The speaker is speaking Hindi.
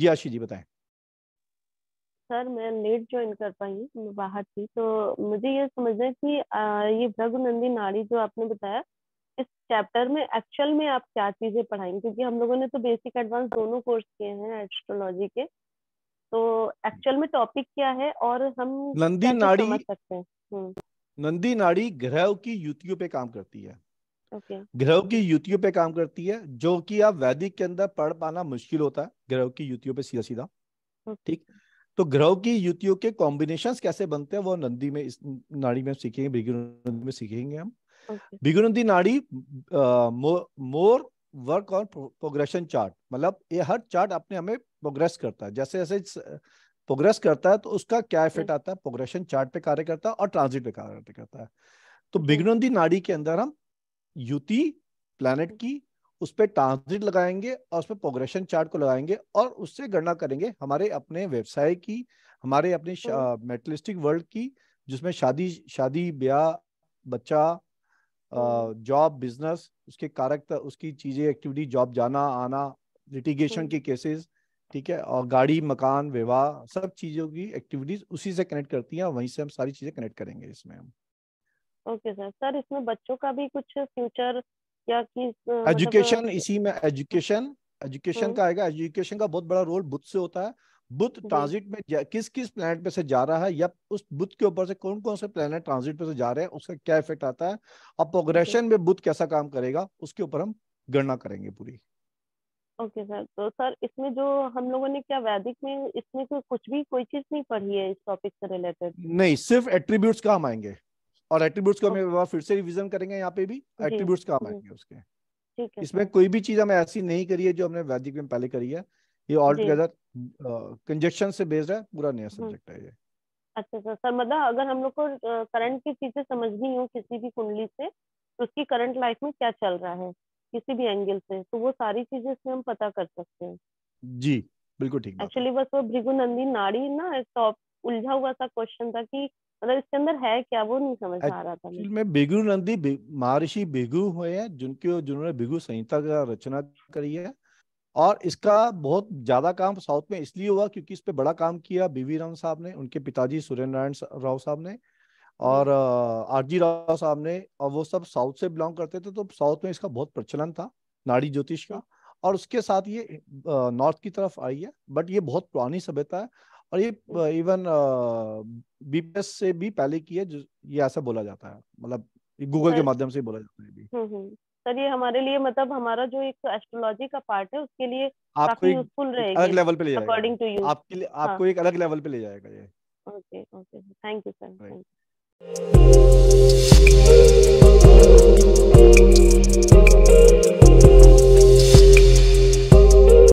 जी आशी जी बताएं सर मैं नेट ज्वाइन कर पाई मैं बाहर थी तो मुझे ये समझना कि ये भ्रगुनंदी नाड़ी जो आपने बताया इस चैप्टर में एक्चुअल में आप क्या चीजें पढ़ाएंगे क्योंकि हम लोगों ने तो बेसिक एडवांस दोनों कोर्स किए हैं एस्ट्रोलॉजी के तो एक्चुअल में टॉपिक क्या है और हम नंदी नाड़ी समझ सकते हैं हम्म। नंदी नाड़ी ग्रह की युतियों पे काम करती है ग्रह की युतियों पे काम करती है जो कि आप वैदिक के अंदर पढ़ पाना मुश्किल होता है ग्रह की युतियों पे सीधा सीधा ठीक तो ग्रह की युतियों के कॉम्बिनेशन कैसे बनते हैं वो नंदी में इस नाड़ी में सीखेंगे में सीखेंगे हम okay. नाड़ी more work on progression chart मतलब ये हर चार्ट अपने हमें प्रोग्रेस करता है जैसे जैसे प्रोग्रेस करता है तो उसका क्या इफेक्ट आता है प्रोग्रेशन चार्ट पे कार्य करता है और ट्रांजिट पे कार्य करता है तो बिगनोंदी नाड़ी के अंदर हम युति प्लैनेट की उस पर ट्रांसिट लगाएंगे और उस पर प्रोग्रेशन चार्ट को लगाएंगे और उससे गणना करेंगे हमारे अपने व्यवसाय की हमारे अपने हम्म। मेटलिस्टिक वर्ल्ड की जिसमें शादी शादी ब्याह बच्चा हम्म। जॉब बिजनेस उसके कारक उसकी चीजें एक्टिविटी जॉब जाना आना लिटिगेशन हम्म। के केसेस ठीक है और गाड़ी मकान विवाह सब चीजों की एक्टिविटीज उसी से कनेक्ट करती हैं वहीं से हम सारी चीजें कनेक्ट करेंगे इसमें हम ओके सर सर इसमें बच्चों का भी कुछ फ्यूचर या कि एजुकेशन मतलब इसी में एजुकेशन एजुकेशन हम्म। का आएगा एजुकेशन का बहुत बड़ा रोल बुद्ध से होता है बुद्ध ट्रांजिट में किस किस प्लेनेट पे से जा रहा है या उस बुद्ध के ऊपर से कौन कौन से प्लेनेट ट्रांजिट पे से जा रहे हैं उसका क्या इफेक्ट आता है और प्रोग्रेशन में बुद्ध कैसा काम करेगा उसके ऊपर हम गणना करेंगे पूरी ओके सर तो सर इसमें जो हम लोगों ने क्या वैदिक में इसमें कुछ भी कोई चीज नहीं पढ़ी है इस टॉपिक से रिलेटेड नहीं सिर्फ एट्रीब्यूट काम आएंगे और एट्रीब्यूट्स को हम फिर से रिविजन करेंगे यहाँ पे भी एट्रीब्यूट्स काम आएंगे उसके इसमें कोई भी चीज हम ऐसी नहीं करी है जो हमने वैदिक में पहले करी है ये ऑल टुगेदर कंजेक्शन से बेस्ड है पूरा नया सब्जेक्ट हम्म। है ये अच्छा सर अच्छा, सर मतलब अगर हम लोग को करंट की चीजें समझनी हो किसी भी कुंडली से तो उसकी करंट लाइफ में क्या चल रहा है किसी भी एंगल से तो वो सारी चीजें इसमें हम पता कर सकते हैं जी बिल्कुल ठीक एक्चुअली बस वो भृगुनंदी नाड़ी ना एक टॉप उलझा हुआ सा क्वेश्चन था कि मतलब इसके अंदर है क्या वो नहीं समझ आ रहा था में भिगु नंदी महर्षि भिगु हुए हैं जिनके जिन्होंने भिगु संहिता का रचना करी है और इसका बहुत ज्यादा काम साउथ में इसलिए हुआ क्योंकि इस पे बड़ा काम किया बीवी राम साहब ने उनके पिताजी सुरेंद्र नारायण राव साहब ने और हम्म। आर जी राव साहब ने और वो सब साउथ से बिलोंग करते थे तो साउथ में इसका बहुत प्रचलन था नाड़ी ज्योतिष का और उसके साथ ये नॉर्थ की तरफ आई है बट ये बहुत पुरानी सभ्यता है और ये इवन बीपीएस से भी पहले की है ये ऐसा बोला जाता है मतलब गूगल के माध्यम से बोला जाता है हम्म, हम्म। सर ये हमारे लिए मतलब हमारा जो एक एस्ट्रोलॉजी का पार्ट है उसके लिए आपको एक अलग लेवल पे ले जाएगा अकॉर्डिंग टू यू आपके लिए हाँ। आपको एक अलग लेवल पे ले जाएगा ये okay okay thank you sir